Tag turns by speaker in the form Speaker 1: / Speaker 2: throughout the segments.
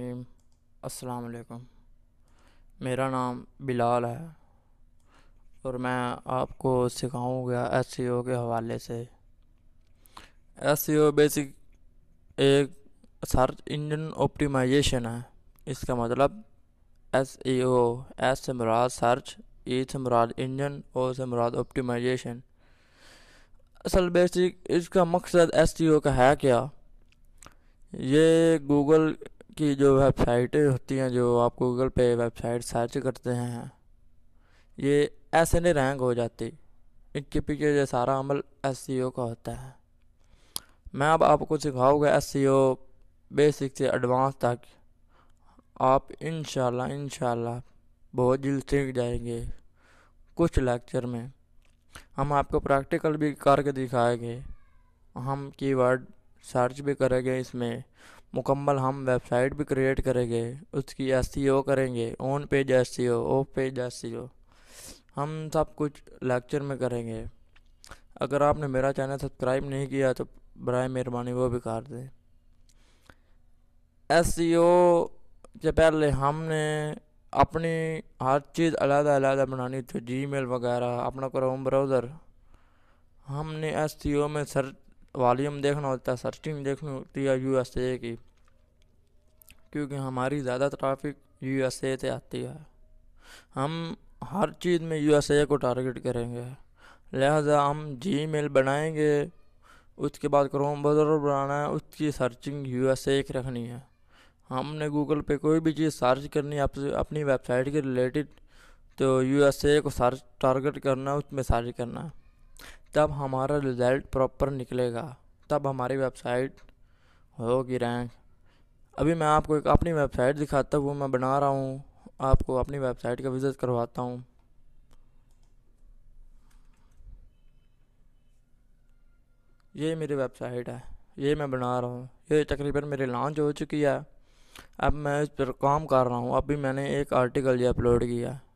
Speaker 1: रहीम अस्सलाम वालेकुम मेरा नाम बिलाल है और मैं आपको सिखाऊंगा एस के हवाले से एस बेसिक एक सर्च इंजन ऑप्टिमाइजेशन है इसका मतलब एस ई ओ एस से मुराद सर्च ई से मुराद इंजन ओ से मुराद ऑप्टिमाइजेशन असल बेसिक इसका मकसद एस का है क्या ये गूगल की जो वेबसाइटें होती हैं जो आप गूगल पे वेबसाइट सर्च करते हैं ये ऐसे नहीं रैंक हो जाती इनके पीछे ये सारा अमल एस e का होता है मैं अब आपको सिखाऊंगा एस बेसिक e से एडवांस तक आप इन शह बहुत जल्द सीख जाएंगे कुछ लेक्चर में हम आपको प्रैक्टिकल भी करके दिखाएंगे हम कीवर्ड सर्च भी करेंगे इसमें मुकम्मल हम वेबसाइट भी क्रिएट करेंगे उसकी एस e करेंगे on page S C off page S हम सब कुछ लेक्चर में करेंगे अगर आपने मेरा चैनल सब्सक्राइब नहीं किया तो बर मेहरबानी वो भी कर दें एस e से पहले हमने अपनी हर चीज़ अलहदा अलहदा बनानी थी जी मेल वगैरह अपना क्रोम ब्राउज़र हमने एस e में सर्च वॉल्यूम देखना होता है सर्चिंग देखनी होती है यू एस ए की क्योंकि हमारी ज़्यादा ट्रैफिक यू एस ए से आती है हम हर चीज़ में यू एस ए को टारगेट करेंगे लिहाजा हम जी मेल बनाएँगे उसके बाद क्रोम ब्राउज़र बनाना है उसकी सर्चिंग यू एस ए की रखनी है हमने गूगल पे कोई भी चीज़ सर्च करनी है आपसे अपनी वेबसाइट के रिलेटेड तो यू एस ए को सर्च टारगेट करना है उसमें सर्च करना है तब हमारा रिज़ल्ट प्रॉपर निकलेगा तब हमारी वेबसाइट होगी रैंक अभी मैं आपको एक अपनी वेबसाइट दिखाता हूँ मैं बना रहा हूँ आपको अपनी वेबसाइट का विज़िट करवाता हूँ ये मेरी वेबसाइट है ये मैं बना रहा हूँ ये तकरीबन मेरी लॉन्च हो चुकी है अब मैं इस पर काम कर रहा हूँ अभी मैंने एक आर्टिकल ये अपलोड किया है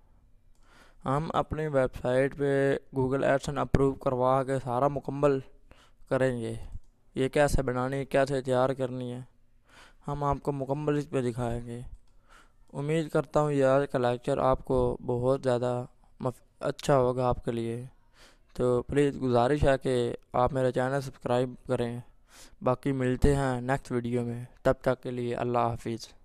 Speaker 1: हम अपनी वेबसाइट पे गूगल एडसन अप्रूव करवा के सारा मुकम्मल करेंगे ये कैसे बनानी है कैसे तैयार करनी है हम आपको मुकम्मल इस पर दिखाएँगे उम्मीद करता हूँ ये आज का लेक्चर आपको बहुत ज़्यादा अच्छा होगा आपके लिए तो प्लीज़ गुजारिश है कि आप मेरा चैनल सब्सक्राइब करें बाकी मिलते हैं नेक्स्ट वीडियो में तब तक के लिए अल्लाह हाफिज़